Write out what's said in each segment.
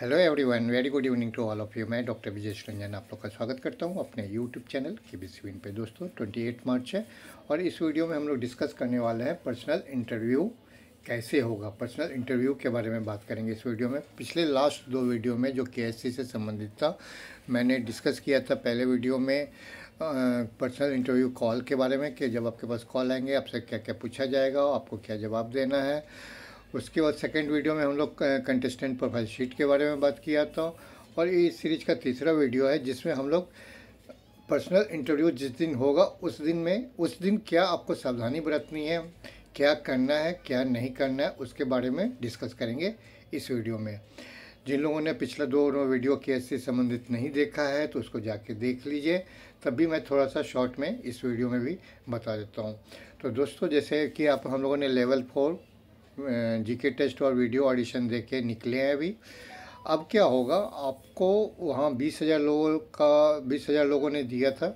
hello everyone very good evening to all of you मैं doctor Vijesh Ranjan आप लोग का स्वागत करता हूं अपने यूट्यूब चैनल के बी विन पे दोस्तों 28 मार्च है और इस वीडियो में हम लोग डिस्कस करने वाले हैं पर्सनल इंटरव्यू कैसे होगा पर्सनल इंटरव्यू के बारे में बात करेंगे इस वीडियो में पिछले लास्ट दो वीडियो में जो के से संबंधित था मैंने डिस्कस किया था पहले वीडियो में पर्सनल इंटरव्यू कॉल के बारे में कि जब आपके पास कॉल आएंगे आपसे क्या क्या पूछा जाएगा आपको क्या जवाब देना है उसके बाद सेकेंड वीडियो में हम लोग कंटेस्टेंट प्रोफाइल शीट के बारे में बात किया था और ये इस सीरीज का तीसरा वीडियो है जिसमें हम लोग पर्सनल इंटरव्यू जिस दिन होगा उस दिन में उस दिन क्या आपको सावधानी बरतनी है क्या करना है क्या नहीं करना है उसके बारे में डिस्कस करेंगे इस वीडियो में जिन लोगों ने पिछला दो वीडियो केस से संबंधित नहीं देखा है तो उसको जाके देख लीजिए तब भी मैं थोड़ा सा शॉर्ट में इस वीडियो में भी बता देता हूँ तो दोस्तों जैसे कि आप हम लोगों ने लेवल फोर जीके टेस्ट और वीडियो ऑडिशन दे के निकले हैं अभी अब क्या होगा आपको वहाँ बीस हज़ार लोगों का बीस हज़ार लोगों ने दिया था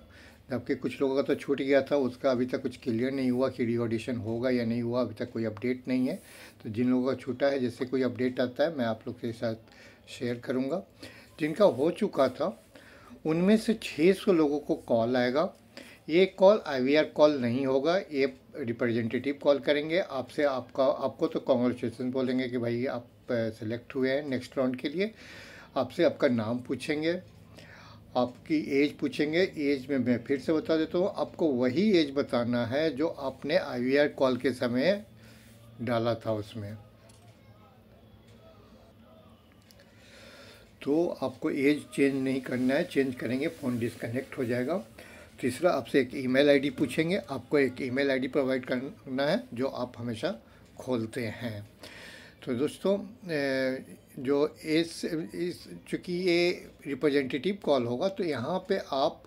जबकि कुछ लोगों का तो छूट गया था उसका अभी तक कुछ क्लियर नहीं हुआ कि री ऑडिशन होगा या नहीं हुआ अभी तक कोई अपडेट नहीं है तो जिन लोगों का छूटा है जैसे कोई अपडेट आता है मैं आप लोग के साथ शेयर करूँगा जिनका हो चुका था उनमें से छः लोगों को कॉल आएगा ये call I V R call नहीं होगा ये रिप्रेजेंटेटिव कॉल करेंगे आपसे आपका आपको तो कॉन्ग्रेचुलेसन बोलेंगे कि भाई आप सेलेक्ट हुए हैं नेक्स्ट राउंड के लिए आपसे आपका नाम पूछेंगे आपकी एज पूछेंगे एज में मैं फिर से बता देता हूँ आपको वही एज बताना है जो आपने आर कॉल के समय डाला था उसमें तो आपको एज चेंज नहीं करना है चेंज करेंगे फ़ोन डिस्कनेक्ट हो जाएगा तीसरा आपसे एक ईमेल आईडी पूछेंगे आपको एक ईमेल आईडी प्रोवाइड करना है जो आप हमेशा खोलते हैं तो दोस्तों जो इस इस चूँकि ये रिप्रेजेंटेटिव कॉल होगा तो यहाँ पे आप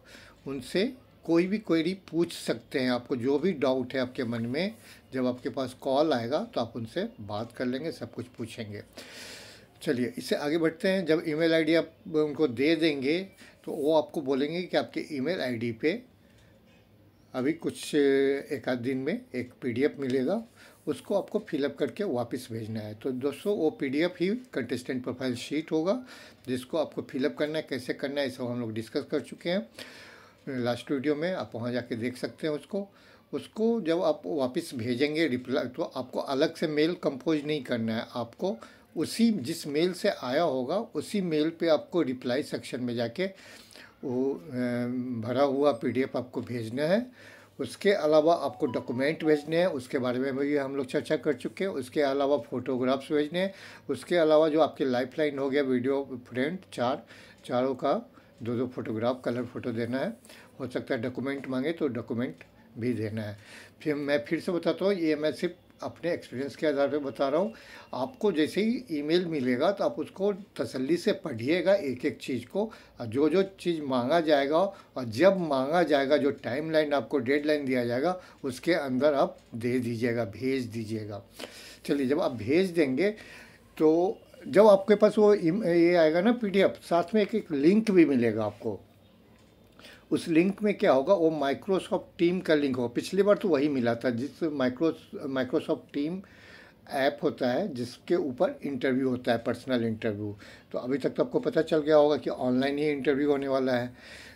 उनसे कोई भी क्वेरी पूछ सकते हैं आपको जो भी डाउट है आपके मन में जब आपके पास कॉल आएगा तो आप उनसे बात कर लेंगे सब कुछ पूछेंगे चलिए इससे आगे बढ़ते हैं जब ईमेल आईडी आप उनको दे देंगे तो वो आपको बोलेंगे कि आपके ईमेल आईडी पे अभी कुछ एक आध दिन में एक पीडीएफ मिलेगा उसको आपको फिलअप करके वापस भेजना है तो दोस्तों वो पीडीएफ ही कंटेस्टेंट प्रोफाइल शीट होगा जिसको आपको फिलअप करना है कैसे करना है ये सब हम लोग डिस्कस कर चुके हैं लास्ट वीडियो में आप वहाँ जाके देख सकते हैं उसको उसको जब आप वापस भेजेंगे रिप्लाई तो आपको अलग से मेल कंपोज नहीं करना है आपको उसी जिस मेल से आया होगा उसी मेल पे आपको रिप्लाई सेक्शन में जाके वो भरा हुआ पीडीएफ आपको भेजना है उसके अलावा आपको डॉक्यूमेंट भेजने हैं उसके बारे में भी हम लोग चर्चा कर चुके हैं उसके अलावा फ़ोटोग्राफ्स भेजने हैं उसके अलावा जो आपके लाइफ लाइन हो गया वीडियो फ्रेंड चार चारों का दो दो फोटोग्राफ कलर फ़ोटो देना है हो सकता है डॉक्यूमेंट मांगे तो डॉक्यूमेंट भी देना है फिर मैं फिर से बताता हूँ ये मैं सिर्फ अपने एक्सपीरियंस के आधार पे बता रहा हूँ आपको जैसे ही ईमेल मिलेगा तो आप उसको तसल्ली से पढ़िएगा एक एक चीज़ को और जो जो चीज़ मांगा जाएगा और जब मांगा जाएगा जो टाइम लाइन आपको डेड लाइन दिया जाएगा उसके अंदर आप दे दीजिएगा भेज दीजिएगा चलिए जब आप भेज देंगे तो जब आपके पास वो e-, ये आएगा ना पीडीएफ साथ में एक एक लिंक भी मिलेगा आपको उस लिंक में क्या होगा वो माइक्रोसॉफ्ट टीम का लिंक होगा पिछली बार तो वही मिला था जिस माइक्रो माइक्रोसॉफ्ट टीम ऐप होता है जिसके ऊपर इंटरव्यू होता है पर्सनल इंटरव्यू तो अभी तक तो आपको पता चल गया होगा कि ऑनलाइन ही इंटरव्यू होने वाला है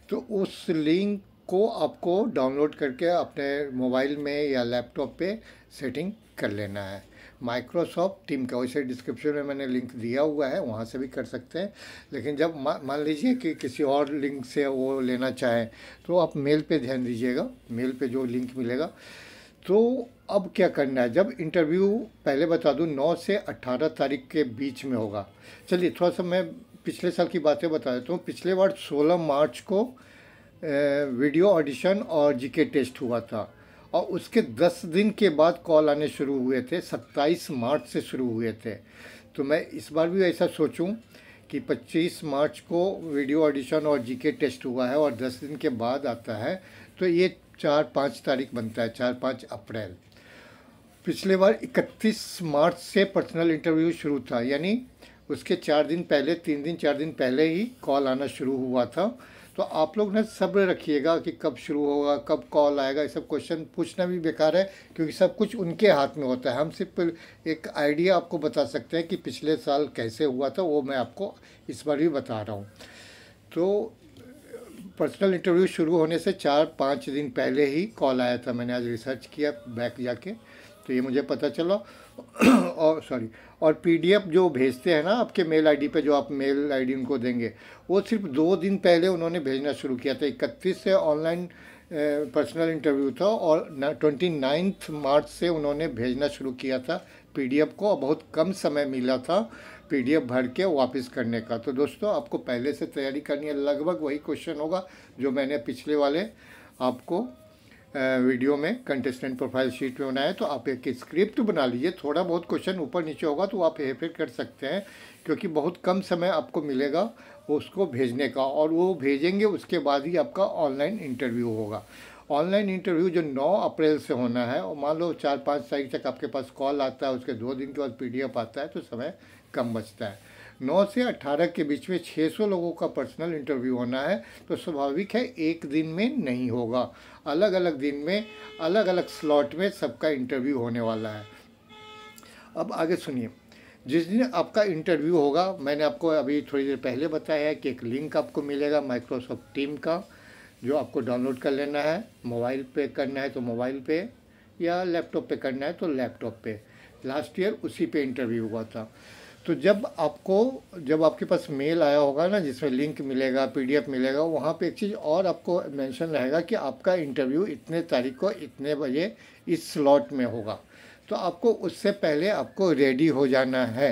तो उस लिंक को आपको डाउनलोड करके अपने मोबाइल में या लैपटॉप पे सेटिंग कर लेना है माइक्रोसॉफ्ट टीम का वैसे डिस्क्रिप्शन में मैंने लिंक दिया हुआ है वहाँ से भी कर सकते हैं लेकिन जब मान लीजिए कि किसी और लिंक से वो लेना चाहें तो आप मेल पे ध्यान दीजिएगा मेल पे जो लिंक मिलेगा तो अब क्या करना है जब इंटरव्यू पहले बता दूँ नौ से अट्ठारह तारीख के बीच में होगा चलिए थोड़ा सा मैं पिछले साल की बातें बता देता हूँ पिछले बार सोलह मार्च को वीडियो ऑडिशन और जीके टेस्ट हुआ था और उसके दस दिन के बाद कॉल आने शुरू हुए थे सत्ताईस मार्च से शुरू हुए थे तो मैं इस बार भी ऐसा सोचूं कि 25 मार्च को वीडियो ऑडिशन और जीके टेस्ट हुआ है और 10 दिन के बाद आता है तो ये चार पाँच तारीख बनता है चार पाँच अप्रैल पिछले बार 31 मार्च से पर्सनल इंटरव्यू शुरू था यानी उसके चार दिन पहले तीन दिन चार दिन पहले ही कॉल आना शुरू हुआ था तो आप लोग ने सब्र रखिएगा कि कब शुरू होगा कब कॉल आएगा ये सब क्वेश्चन पूछना भी बेकार है क्योंकि सब कुछ उनके हाथ में होता है हम सिर्फ एक आइडिया आपको बता सकते हैं कि पिछले साल कैसे हुआ था वो मैं आपको इस बार भी बता रहा हूँ तो पर्सनल इंटरव्यू शुरू होने से चार पाँच दिन पहले ही कॉल आया था मैंने आज रिसर्च किया बैक जाके तो ये मुझे पता चला और सॉरी और पीडीएफ जो भेजते हैं ना आपके मेल आईडी पे जो आप मेल आईडी उनको देंगे वो सिर्फ दो दिन पहले उन्होंने भेजना शुरू किया था इकतीस से ऑनलाइन पर्सनल इंटरव्यू था और ट्वेंटी नाइन्थ मार्च से उन्होंने भेजना शुरू किया था पीडीएफ को बहुत कम समय मिला था पीडीएफ भर के वापस करने का तो दोस्तों आपको पहले से तैयारी करनी है लगभग वही क्वेश्चन होगा जो मैंने पिछले वाले आपको वीडियो में कंटेस्टेंट प्रोफाइल शीट में बनाया तो आप एक स्क्रिप्ट बना लीजिए थोड़ा बहुत क्वेश्चन ऊपर नीचे होगा तो आप हेरफेर कर सकते हैं क्योंकि बहुत कम समय आपको मिलेगा उसको भेजने का और वो भेजेंगे उसके बाद ही आपका ऑनलाइन इंटरव्यू होगा ऑनलाइन इंटरव्यू जो 9 अप्रैल से होना है और मान लो चार पाँच तारीख तक आपके पास कॉल आता है उसके दो दिन के बाद पी आता है तो समय कम बचता है नौ से अट्ठारह के बीच में छः सौ लोगों का पर्सनल इंटरव्यू होना है तो स्वाभाविक है एक दिन में नहीं होगा अलग अलग दिन में अलग अलग स्लॉट में सबका इंटरव्यू होने वाला है अब आगे सुनिए जिस दिन आपका इंटरव्यू होगा मैंने आपको अभी थोड़ी देर पहले बताया है कि एक लिंक आपको मिलेगा माइक्रोसॉफ्ट टीम का जो आपको डाउनलोड कर लेना है मोबाइल पे करना है तो मोबाइल पे या लैपटॉप पे करना है तो लैपटॉप पे लास्ट ईयर उसी पे इंटरव्यू हुआ था तो जब आपको जब आपके पास मेल आया होगा ना जिसमें लिंक मिलेगा पीडीएफ मिलेगा वहाँ पे एक चीज़ और आपको मेंशन रहेगा कि आपका इंटरव्यू इतने तारीख को इतने बजे इस स्लॉट में होगा तो आपको उससे पहले आपको रेडी हो जाना है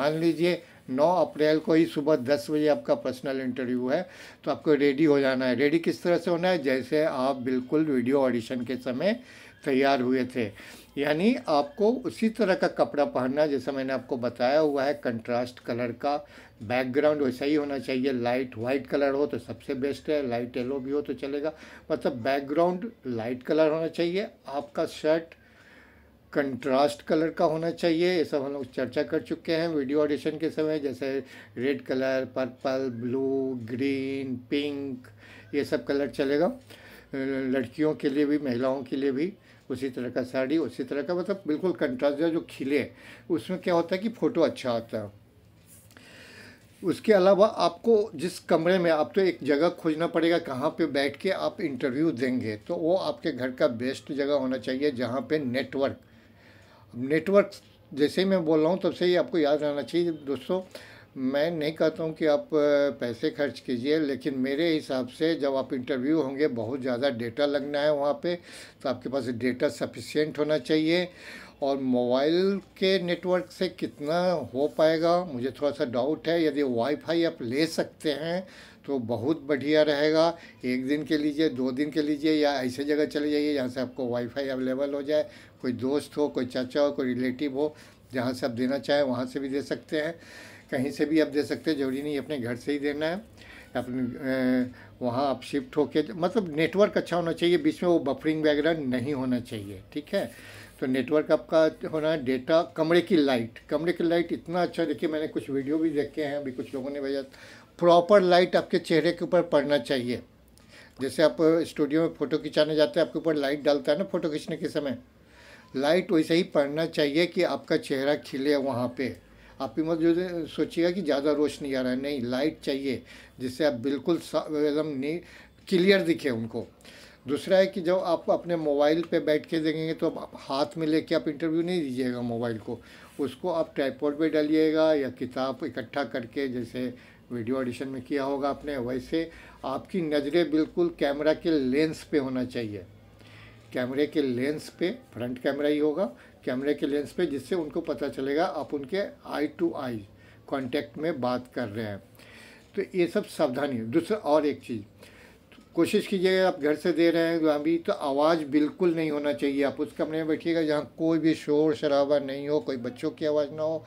मान लीजिए 9 अप्रैल को ही सुबह 10 बजे आपका पर्सनल इंटरव्यू है तो आपको रेडी हो जाना है रेडी किस तरह से होना है जैसे आप बिल्कुल वीडियो ऑडिशन के समय तैयार हुए थे यानी आपको उसी तरह का कपड़ा पहनना जैसा मैंने आपको बताया हुआ है कंट्रास्ट कलर का बैकग्राउंड वैसा ही होना चाहिए लाइट वाइट कलर हो तो सबसे बेस्ट है लाइट येलो भी हो तो चलेगा मतलब बैकग्राउंड लाइट कलर होना चाहिए आपका शर्ट कंट्रास्ट कलर का होना चाहिए ये सब हम लोग चर्चा कर चुके हैं वीडियो ऑडिशन के समय जैसे red colour purple blue green pink ये सब कलर चलेगा लड़कियों के लिए भी महिलाओं के लिए भी उसी तरह का साड़ी उसी तरह का मतलब बिल्कुल कंट्रास्ट जो खिले उसमें क्या होता है कि फ़ोटो अच्छा आता है उसके अलावा आपको जिस कमरे में आप तो एक जगह खोजना पड़ेगा कहाँ पे बैठ के आप इंटरव्यू देंगे तो वो आपके घर का बेस्ट जगह होना चाहिए जहाँ पे नेटवर्क नेटवर्क जैसे ही मैं बोल रहा हूँ तब तो से ही आपको याद रहना चाहिए दोस्तों मैं नहीं कहता हूँ कि आप पैसे खर्च कीजिए लेकिन मेरे हिसाब से जब आप इंटरव्यू होंगे बहुत ज़्यादा डेटा लगना है वहाँ पे तो आपके पास डेटा सफिशेंट होना चाहिए और मोबाइल के नेटवर्क से कितना हो पाएगा मुझे थोड़ा सा डाउट है यदि वाईफाई आप ले सकते हैं तो बहुत बढ़िया रहेगा एक दिन के लीजिए दो दिन के लीजिए या ऐसे जगह चले जाइए जहाँ से आपको वाईफाई अवेलेबल हो जाए कोई दोस्त हो कोई चाचा हो कोई रिलेटिव हो जहाँ से आप देना चाहें वहाँ से भी दे सकते हैं कहीं से भी आप दे सकते हैं जरूरी नहीं अपने घर से ही देना है अपने वहाँ आप शिफ्ट होके मतलब नेटवर्क अच्छा होना चाहिए बीच में वो बफरिंग वगैरह नहीं होना चाहिए ठीक है तो नेटवर्क आपका होना है डेटा कमरे की लाइट कमरे की लाइट इतना अच्छा देखिए मैंने कुछ वीडियो भी देखे हैं अभी कुछ लोगों ने भेजा प्रॉपर लाइट आपके चेहरे के ऊपर पड़ना चाहिए जैसे आप स्टूडियो में फ़ोटो खिंचाने जाते हैं आपके ऊपर लाइट डालता है ना फ़ोटो खींचने के समय लाइट वैसे ही पड़ना चाहिए कि आपका चेहरा खिले वहाँ पर आप भी मत जो सोचिएगा कि ज़्यादा रोशनी आ रहा है नहीं लाइट चाहिए जिससे आप बिल्कुल एकदम क्लियर दिखे उनको दूसरा है कि जब आप अपने मोबाइल पे बैठ के देखेंगे तो आप हाथ में लेके आप इंटरव्यू नहीं दीजिएगा मोबाइल को उसको आप ट्राईपोर्ट पे डालिएगा या किताब इकट्ठा करके जैसे वीडियो ऑडिशन में किया होगा आपने वैसे आपकी नज़रें बिल्कुल कैमरा के लेंस पे होना चाहिए कैमरे के लेंस पे फ्रंट कैमरा ही होगा कैमरे के लेंस पे जिससे उनको पता चलेगा आप उनके आई टू आई कांटेक्ट में बात कर रहे हैं तो ये सब सावधानी दूसरा और एक चीज़ कोशिश कीजिएगा आप घर से दे रहे हैं भी तो आवाज़ बिल्कुल नहीं होना चाहिए आप उस कमरे में बैठिएगा जहाँ कोई भी शोर शराबा नहीं हो कोई बच्चों की आवाज़ ना हो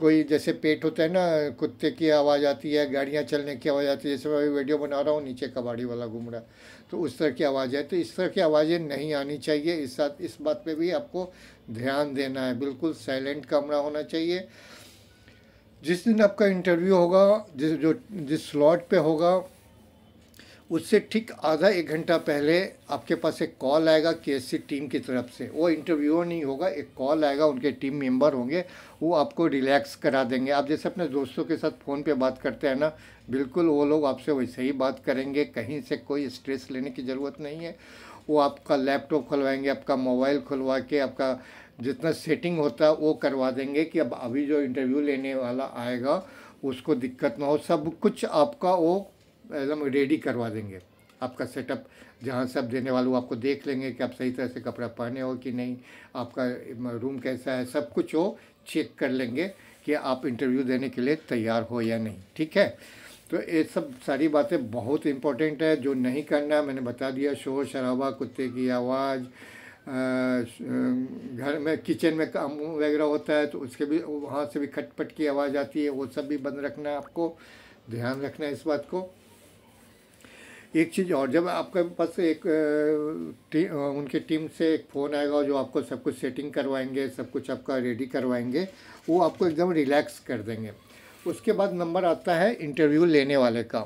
कोई जैसे पेट होता है ना कुत्ते की आवाज़ आती है गाड़ियाँ चलने की आवाज़ आती है जैसे मैं वीडियो बना रहा हूँ नीचे कबाड़ी वाला घूम रहा तो उस तरह की आवाज़ है तो इस तरह की आवाज़ें नहीं आनी चाहिए इस साथ इस बात पे भी आपको ध्यान देना है बिल्कुल साइलेंट कमरा होना चाहिए जिस दिन आपका इंटरव्यू होगा जिस जो जिस स्लॉट पर होगा उससे ठीक आधा एक घंटा पहले आपके पास एक कॉल आएगा के टीम की तरफ से वो इंटरव्यू नहीं होगा एक कॉल आएगा उनके टीम मेंबर होंगे वो आपको रिलैक्स करा देंगे आप जैसे अपने दोस्तों के साथ फ़ोन पे बात करते हैं ना बिल्कुल वो लोग आपसे वैसे ही बात करेंगे कहीं से कोई स्ट्रेस लेने की ज़रूरत नहीं है वो आपका लैपटॉप खुलवाएंगे आपका मोबाइल खुलवा के आपका जितना सेटिंग होता है वो करवा देंगे कि अब अभी जो इंटरव्यू लेने वाला आएगा उसको दिक्कत ना हो सब कुछ आपका वो एकदम रेडी करवा देंगे आपका सेटअप जहाँ सब देने वालों आपको देख लेंगे कि आप सही तरह से कपड़ा पहने हो कि नहीं आपका रूम कैसा है सब कुछ हो चेक कर लेंगे कि आप इंटरव्यू देने के लिए तैयार हो या नहीं ठीक है तो ये सब सारी बातें बहुत इम्पोर्टेंट है जो नहीं करना है मैंने बता दिया शोर शराबा कुत्ते की आवाज़ घर में किचन में काम वगैरह होता है तो उसके भी वहाँ से भी खटपट की आवाज़ आती है वो सब भी बंद रखना है आपको ध्यान रखना है इस बात को एक चीज़ और जब आपके पास एक टी, उनके टीम से एक फ़ोन आएगा जो आपको सब कुछ सेटिंग करवाएंगे सब कुछ आपका रेडी करवाएंगे वो आपको एकदम रिलैक्स कर देंगे उसके बाद नंबर आता है इंटरव्यू लेने वाले का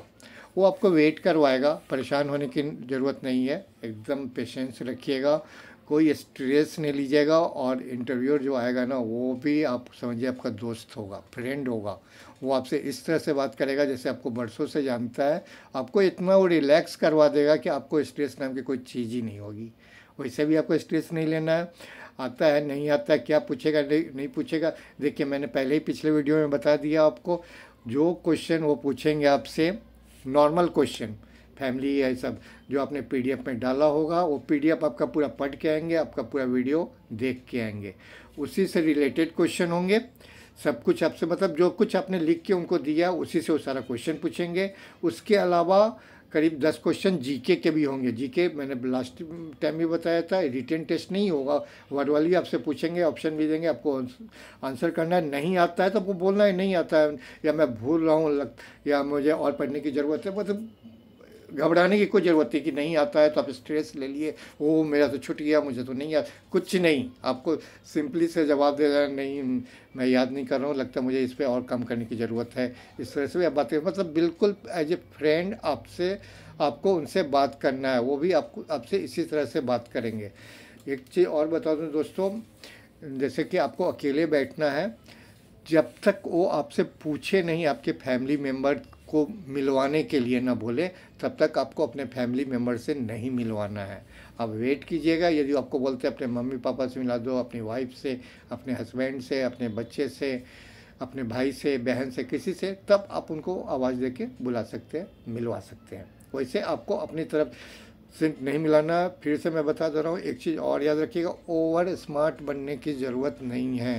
वो आपको वेट करवाएगा परेशान होने की ज़रूरत नहीं है एकदम पेशेंस रखिएगा कोई स्ट्रेस नहीं लीजिएगा और इंटरव्यूअर जो आएगा ना वो भी आप समझिए आपका दोस्त होगा फ्रेंड होगा वो आपसे इस तरह से बात करेगा जैसे आपको बरसों से जानता है आपको इतना वो रिलैक्स करवा देगा कि आपको स्ट्रेस नाम की कोई चीज़ ही नहीं होगी वैसे भी आपको स्ट्रेस नहीं लेना है आता है नहीं आता है क्या पूछेगा नहीं पूछेगा देखिए मैंने पहले ही पिछले वीडियो में बता दिया आपको जो क्वेश्चन वो पूछेंगे आपसे नॉर्मल क्वेश्चन फैमिली या सब जो आपने पीडीएफ में डाला होगा वो पीडीएफ आपका पूरा पढ़ के आएंगे आपका पूरा वीडियो देख के आएंगे उसी से रिलेटेड क्वेश्चन होंगे सब कुछ आपसे मतलब जो कुछ आपने लिख के उनको दिया उसी से वो सारा क्वेश्चन पूछेंगे उसके अलावा करीब दस क्वेश्चन जीके के भी होंगे जीके मैंने लास्ट टाइम भी बताया था रिटर्न टेस्ट नहीं होगा वर्ड भी आपसे पूछेंगे ऑप्शन भी देंगे आपको आंसर करना है नहीं आता है तो आपको बोलना है नहीं आता है या मैं भूल रहा हूँ या मुझे और पढ़ने की ज़रूरत है मतलब घबराने की कोई ज़रूरत है कि नहीं आता है तो आप स्ट्रेस ले लिए वो मेरा तो छुट गया मुझे तो नहीं याद कुछ नहीं आपको सिंपली से जवाब दे रहा नहीं मैं याद नहीं कर रहा हूँ लगता मुझे इस पर और कम करने की ज़रूरत है इस तरह से भी आप बातें मतलब बिल्कुल एज ए फ्रेंड आपसे आपको उनसे बात करना है वो भी आपको आपसे इसी तरह से बात करेंगे एक चीज़ और बता दूँ दोस्तों जैसे कि आपको अकेले बैठना है जब तक वो आपसे पूछे नहीं आपके फैमिली मेम्बर को मिलवाने के लिए ना बोले तब तक आपको अपने फैमिली मेम्बर से नहीं मिलवाना है आप वेट कीजिएगा यदि आपको बोलते अपने मम्मी पापा से मिला दो अपनी वाइफ से अपने हस्बैंड से अपने बच्चे से अपने भाई से बहन से किसी से तब आप उनको आवाज़ दे बुला सकते हैं मिलवा सकते हैं वैसे आपको अपनी तरफ सिर्फ नहीं मिलाना फिर से मैं बता दे रहा हूँ एक चीज़ और याद रखिएगा ओवर स्मार्ट बनने की ज़रूरत नहीं है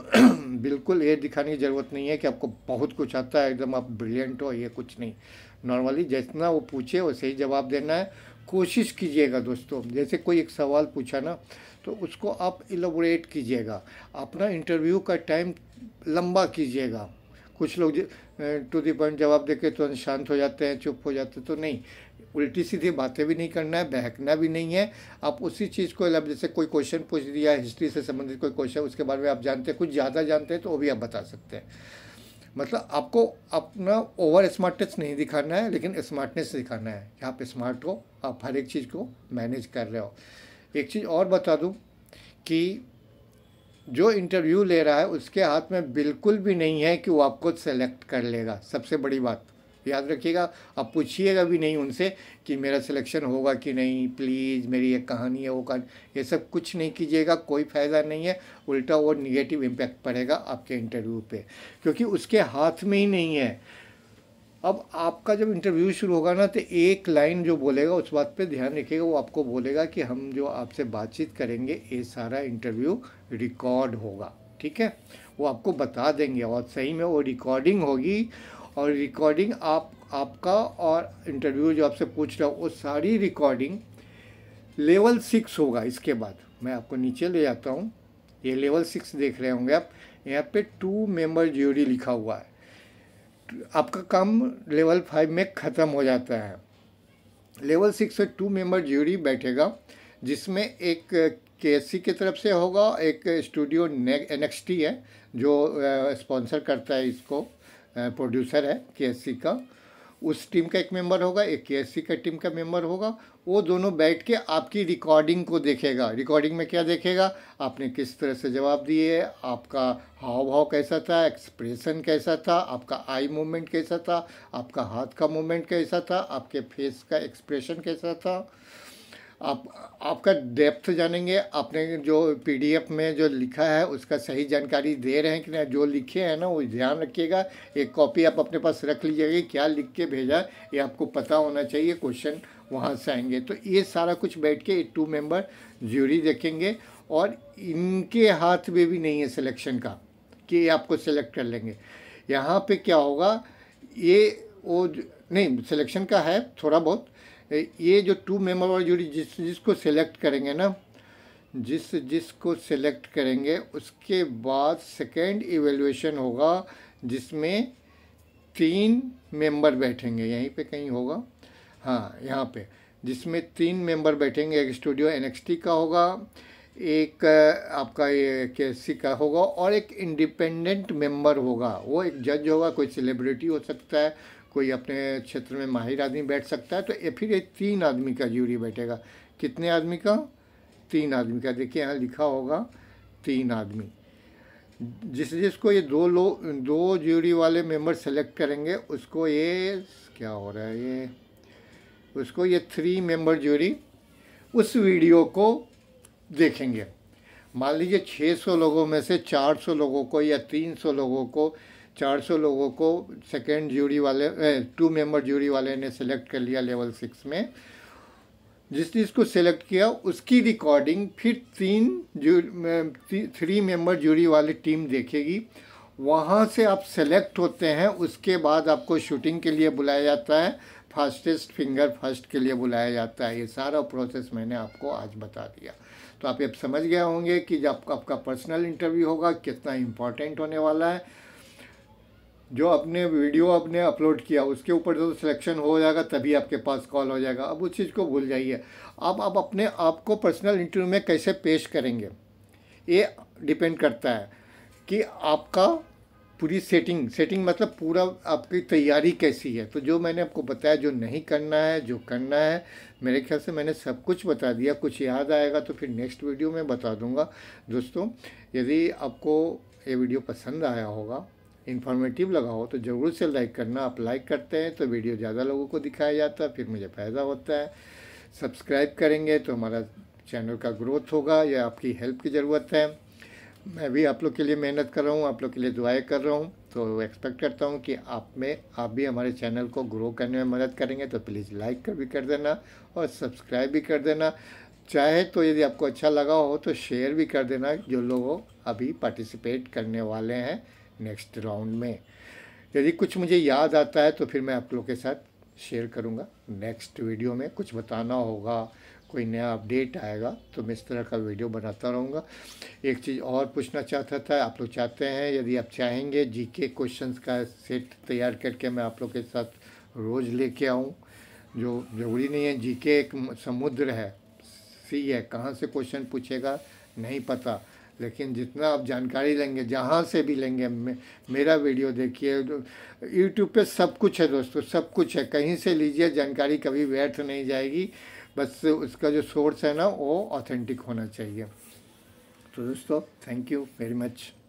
बिल्कुल ये दिखाने की ज़रूरत नहीं है कि आपको बहुत कुछ आता है एकदम आप ब्रिलियंट हो ये कुछ नहीं नॉर्मली जितना वो पूछे वो सही जवाब देना है कोशिश कीजिएगा दोस्तों जैसे कोई एक सवाल पूछा ना तो उसको आप इलाबोरेट कीजिएगा अपना इंटरव्यू का टाइम लंबा कीजिएगा कुछ लोग टू दी पॉइंट जवाब देके तो तुरंत शांत हो जाते हैं चुप हो जाते तो नहीं उल्टी सीधी बातें भी नहीं करना है बहकना भी नहीं है आप उसी चीज़ को अब जैसे कोई क्वेश्चन पूछ दिया हिस्ट्री से संबंधित कोई क्वेश्चन उसके बारे में आप जानते हैं कुछ ज़्यादा जानते हैं तो वो भी आप बता सकते हैं मतलब आपको अपना ओवर स्मार्टनेस नहीं दिखाना है लेकिन स्मार्टनेस दिखाना है कि आप स्मार्ट हो आप हर एक चीज़ को मैनेज कर रहे हो एक चीज़ और बता दूँ कि जो इंटरव्यू ले रहा है उसके हाथ में बिल्कुल भी नहीं है कि वो आपको सेलेक्ट कर लेगा सबसे बड़ी बात याद रखिएगा अब पूछिएगा भी नहीं उनसे कि मेरा सिलेक्शन होगा कि नहीं प्लीज़ मेरी एक कहानी है वो कहानी ये सब कुछ नहीं कीजिएगा कोई फ़ायदा नहीं है उल्टा वो निगेटिव इम्पैक्ट पड़ेगा आपके इंटरव्यू पे क्योंकि उसके हाथ में ही नहीं है अब आपका जब इंटरव्यू शुरू होगा ना तो एक लाइन जो बोलेगा उस बात पे ध्यान रखिएगा वो आपको बोलेगा कि हम जो आपसे बातचीत करेंगे ये सारा इंटरव्यू रिकॉर्ड होगा ठीक है वो आपको बता देंगे और सही में वो रिकॉर्डिंग होगी और रिकॉर्डिंग आप आपका और इंटरव्यू जो आपसे पूछ रहा हूँ वो सारी रिकॉर्डिंग लेवल सिक्स होगा इसके बाद मैं आपको नीचे ले जाता हूँ ये लेवल सिक्स देख रहे होंगे आप यहाँ पे टू मेंबर ज्यूरी लिखा हुआ है आपका काम लेवल फाइव में ख़त्म हो जाता है लेवल सिक्स से टू मेंबर ज्यूरी बैठेगा जिसमें एक के की तरफ से होगा एक स्टूडियो एन है जो स्पॉन्सर करता है इसको प्रोड्यूसर है के का उस टीम का एक मेंबर होगा एक के का टीम का मेंबर होगा वो दोनों बैठ के आपकी रिकॉर्डिंग को देखेगा रिकॉर्डिंग में क्या देखेगा आपने किस तरह से जवाब दिए आपका हाव भाव कैसा था एक्सप्रेशन कैसा था आपका आई मूवमेंट कैसा था आपका हाथ का मूवमेंट कैसा था आपके फेस का एक्सप्रेशन कैसा था आप आपका डेप्थ जानेंगे आपने जो पीडीएफ में जो लिखा है उसका सही जानकारी दे रहे हैं कि ना जो लिखे हैं ना वो ध्यान रखिएगा एक कॉपी आप अपने पास रख लीजिएगा क्या लिख के भेजा ये आपको पता होना चाहिए क्वेश्चन वहाँ से आएंगे तो ये सारा कुछ बैठ के टू मेंबर ज्यूरी देखेंगे और इनके हाथ में भी नहीं है सिलेक्शन का कि ये आपको सेलेक्ट कर लेंगे यहाँ पे क्या होगा ये वो नहीं सिलेक्शन का है थोड़ा बहुत ये जो टू वाली जूरी जिस जिसको सेलेक्ट करेंगे ना जिस जिसको सेलेक्ट करेंगे उसके बाद सेकेंड इवेल्यूशन होगा जिसमें तीन मेंबर बैठेंगे यहीं पे कहीं होगा हाँ यहाँ पे जिसमें तीन मेंबर बैठेंगे एक स्टूडियो एनएक्सटी का होगा एक आपका ये के का होगा और एक इंडिपेंडेंट मेंबर होगा वो एक जज होगा कोई सेलिब्रिटी हो सकता है कोई अपने क्षेत्र में माहिर आदमी बैठ सकता है तो ये फिर ये तीन आदमी का ज्यूरी बैठेगा कितने आदमी का तीन आदमी का देखिए यहाँ लिखा होगा तीन आदमी जिस जिसको ये दो लोग दो ज्यूरी वाले मेंबर सेलेक्ट करेंगे उसको ये क्या हो रहा है ये उसको ये थ्री मेंबर ज्यूरी उस वीडियो को देखेंगे मान लीजिए 600 लोगों में से 400 लोगों को या 300 लोगों को 400 लोगों को सेकेंड ज्यूरी वाले टू मेंबर ज्यूरी वाले ने सिलेक्ट कर लिया लेवल सिक्स में जिसने इसको सिलेक्ट किया उसकी रिकॉर्डिंग फिर तीन थ्री मेंबर ज्यूरी वाली टीम देखेगी वहाँ से आप सेलेक्ट होते हैं उसके बाद आपको शूटिंग के लिए बुलाया जाता है फास्टेस्ट फिंगर फर्स्ट के लिए बुलाया जाता है ये सारा प्रोसेस मैंने आपको आज बता दिया तो आप ये समझ गए होंगे कि जब आपका पर्सनल इंटरव्यू होगा कितना इम्पॉर्टेंट होने वाला है जो अपने वीडियो आपने अपलोड किया उसके ऊपर जो सिलेक्शन हो जाएगा तभी आपके पास कॉल हो जाएगा अब उस चीज़ को भूल जाइए अब आप अपने आप को पर्सनल इंटरव्यू में कैसे पेश करेंगे ये डिपेंड करता है कि आपका पूरी सेटिंग सेटिंग मतलब पूरा आपकी तैयारी कैसी है तो जो मैंने आपको बताया जो नहीं करना है जो करना है मेरे ख्याल से मैंने सब कुछ बता दिया कुछ याद आएगा तो फिर नेक्स्ट वीडियो में बता दूंगा दोस्तों यदि आपको ये वीडियो पसंद आया होगा इन्फॉर्मेटिव लगा हो तो ज़रूर से लाइक करना आप लाइक करते हैं तो वीडियो ज़्यादा लोगों को दिखाया जाता है फिर मुझे फ़ायदा होता है सब्सक्राइब करेंगे तो हमारा चैनल का ग्रोथ होगा या आपकी हेल्प की ज़रूरत है मैं भी आप लोग के लिए मेहनत कर रहा हूँ आप लोग के लिए दुआएं कर रहा हूँ तो एक्सपेक्ट करता हूँ कि आप में आप भी हमारे चैनल को ग्रो करने में मदद करेंगे तो प्लीज़ लाइक कर भी कर देना और सब्सक्राइब भी कर देना चाहे तो यदि आपको अच्छा लगा हो तो शेयर भी कर देना जो लोग अभी पार्टिसिपेट करने वाले हैं नेक्स्ट राउंड में यदि कुछ मुझे याद आता है तो फिर मैं आप लोग के साथ शेयर करूँगा नेक्स्ट वीडियो में कुछ बताना होगा कोई नया अपडेट आएगा तो मैं इस तरह का वीडियो बनाता रहूँगा एक चीज़ और पूछना चाहता था आप लोग चाहते हैं यदि आप चाहेंगे जीके क्वेश्चंस का सेट तैयार करके मैं आप लोग के साथ रोज़ लेके आऊँ जो ज़रूरी नहीं है जीके एक समुद्र है सी है कहाँ से क्वेश्चन पूछेगा नहीं पता लेकिन जितना आप जानकारी लेंगे जहाँ से भी लेंगे मे, मेरा वीडियो देखिए यूट्यूब तो पे सब कुछ है दोस्तों सब कुछ है कहीं से लीजिए जानकारी कभी व्यर्थ नहीं जाएगी बस उसका जो सोर्स है ना वो ऑथेंटिक होना चाहिए तो दोस्तों थैंक यू वेरी मच